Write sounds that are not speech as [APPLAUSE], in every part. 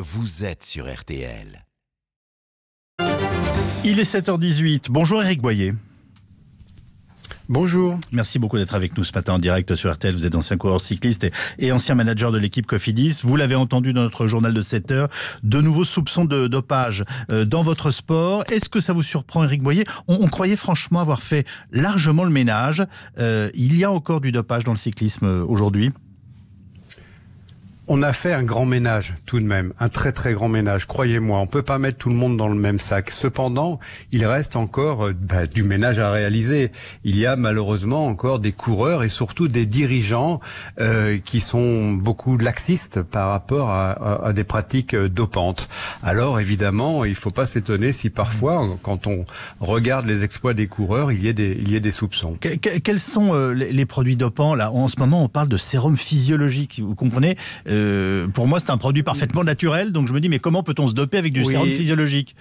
Vous êtes sur RTL. Il est 7h18. Bonjour Eric Boyer. Bonjour. Merci beaucoup d'être avec nous ce matin en direct sur RTL. Vous êtes ancien coureur cycliste et, ancien manager de l'équipe Cofidis. Vous l'avez entendu dans notre journal de 7 h de nouveaux soupçons de dopage euh, dans votre sport. Est-ce que ça vous surprend, Eric Boyer on, croyait franchement avoir fait largement le ménage. Euh, il y a encore du dopage dans le cyclisme euh, aujourd'hui on a fait un grand ménage tout de même, un très très grand ménage, croyez-moi. On peut pas mettre tout le monde dans le même sac. Cependant, il reste encore euh, bah, du ménage à réaliser. Il y a malheureusement encore des coureurs et surtout des dirigeants euh, qui sont beaucoup laxistes par rapport à, des pratiques euh, dopantes. Alors évidemment, il faut pas s'étonner si parfois, quand on regarde les exploits des coureurs, il y a des, il des soupçons. quels sont les, produits dopants là En ce moment, on parle de sérum physiologique. Vous comprenez euh, pour moi, c'est un produit parfaitement naturel, donc je me dis, mais comment peut-on se doper avec du sérum physiologique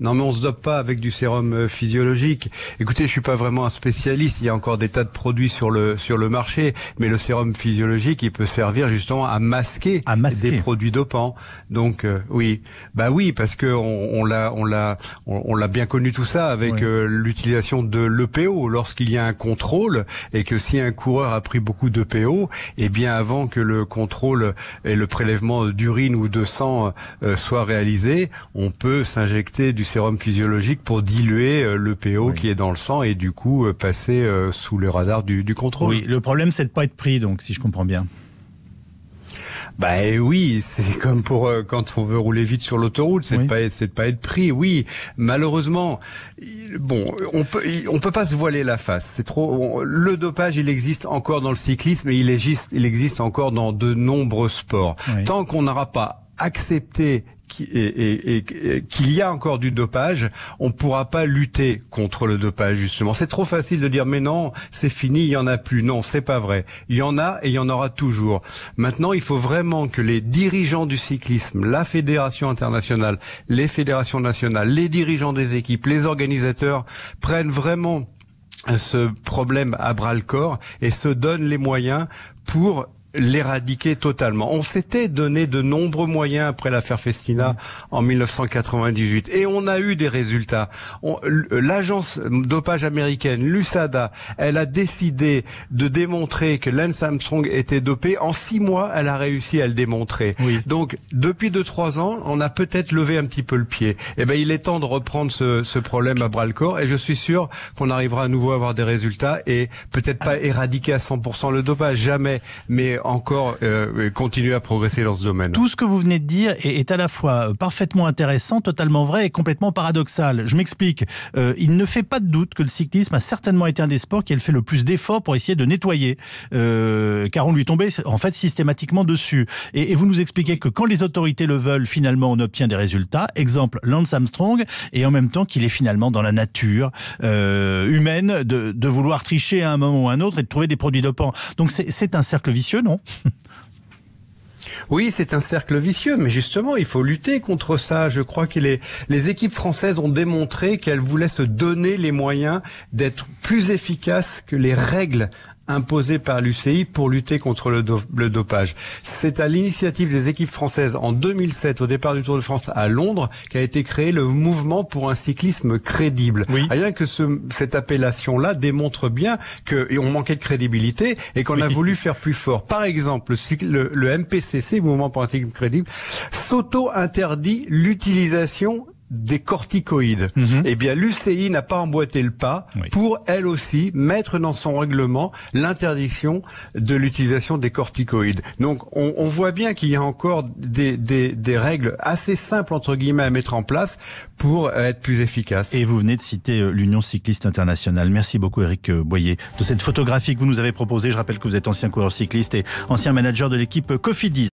non, mais on se dope pas avec du sérum euh, physiologique. Écoutez, je suis pas vraiment un spécialiste. Il y a encore des tas de produits sur le sur le marché, mais le sérum physiologique, il peut servir justement à masquer, des produits dopants. Donc euh, oui, bah oui, parce que on l'a on l'a on, l'a bien connu tout ça avec euh, l'utilisation de l'EPO lorsqu'il y a un contrôle et que si un coureur a pris beaucoup d'EPO, et eh bien avant que le contrôle et le prélèvement d'urine ou de sang euh, soit réalisé, on peut s'injecter du sérum physiologique pour diluer euh, le PO qui est dans le sang et du coup euh, passer euh, sous le radar du, contrôle. Oui, le problème c'est de pas être pris, donc si je comprends bien. Bah eh oui, c'est [LAUGHS] comme pour quand on veut rouler vite sur l'autoroute, c'est de pas de pas être pris. Oui, malheureusement, bon, on peut on peut pas se voiler la face. C'est trop. le dopage, il existe encore dans le cyclisme et il existe il existe encore dans de nombreux sports. Tant qu'on n'aura pas accepter qu'il y a encore du dopage, on ne pourra pas lutter contre le dopage justement. C'est trop facile de dire mais non, c'est fini, il y en a plus. Non, c'est pas vrai. Il y en a et il y en aura toujours. Maintenant, il faut vraiment que les dirigeants du cyclisme, la fédération internationale, les fédérations nationales, les dirigeants des équipes, les organisateurs prennent vraiment ce problème à bras le corps et se donnent les moyens pour l'éradiquer totalement. On s'était donné de nombreux moyens après l'affaire Festina mm. en 1998 et on a eu des résultats. L'agence dopage américaine, l'USADA, elle a décidé de démontrer que Lance Armstrong était dopé. En six mois, elle a réussi à le démontrer. Oui. Donc, depuis deux, trois ans, on a peut-être levé un petit peu le pied. Eh ben, il est temps de reprendre ce, ce problème à bras le corps et je suis sûr qu'on arrivera à nouveau à avoir des résultats et peut-être pas éradiquer à 100% le dopage, jamais, mais encore euh, continuer à progresser dans ce domaine. Tout ce que vous venez de dire est, à la fois euh, parfaitement intéressant, totalement vrai et complètement paradoxal. Je m'explique. Euh, il ne fait pas de doute que le cyclisme a certainement été un des sports qui a fait le plus d'efforts pour essayer de nettoyer, car on lui tombait en fait systématiquement dessus. Et, vous nous expliquez que quand les autorités le veulent, finalement, on obtient des résultats. Exemple, Lance Armstrong, et en même temps qu'il est finalement dans la nature humaine de, de vouloir tricher à un moment ou à un autre et de trouver des produits dopants. Donc c'est un cercle vicieux. Oui, c'est un cercle vicieux, mais justement, il faut lutter contre ça. Je crois que les équipes françaises ont démontré qu'elles voulaient se donner les moyens d'être plus efficaces que les règles imposée par l'UCI pour lutter contre le, dopage. C'est à l'initiative des équipes françaises en 2007, au départ du Tour de France à Londres, qu'a été créé le mouvement pour un cyclisme crédible. Oui. Rien que ce, cette appellation-là démontre bien qu'on manquait de crédibilité et qu'on a voulu faire plus fort. Par exemple, le, le, le MPCC, Mouvement pour un cyclisme crédible, s'auto-interdit l'utilisation des corticoïdes. Mhm. Eh bien, l'UCI n'a pas emboîté le pas pour, elle aussi, mettre dans son règlement l'interdiction de l'utilisation des corticoïdes. Donc, on, voit bien qu'il y a encore des, règles assez simples, entre guillemets, à mettre en place pour euh, être plus efficace. Et vous venez de citer euh, l'Union cycliste internationale. Merci beaucoup, Eric euh, Boyer, de cette photographie que vous nous avez proposée. Je rappelle que vous êtes ancien coureur cycliste et ancien manager de l'équipe Cofidis.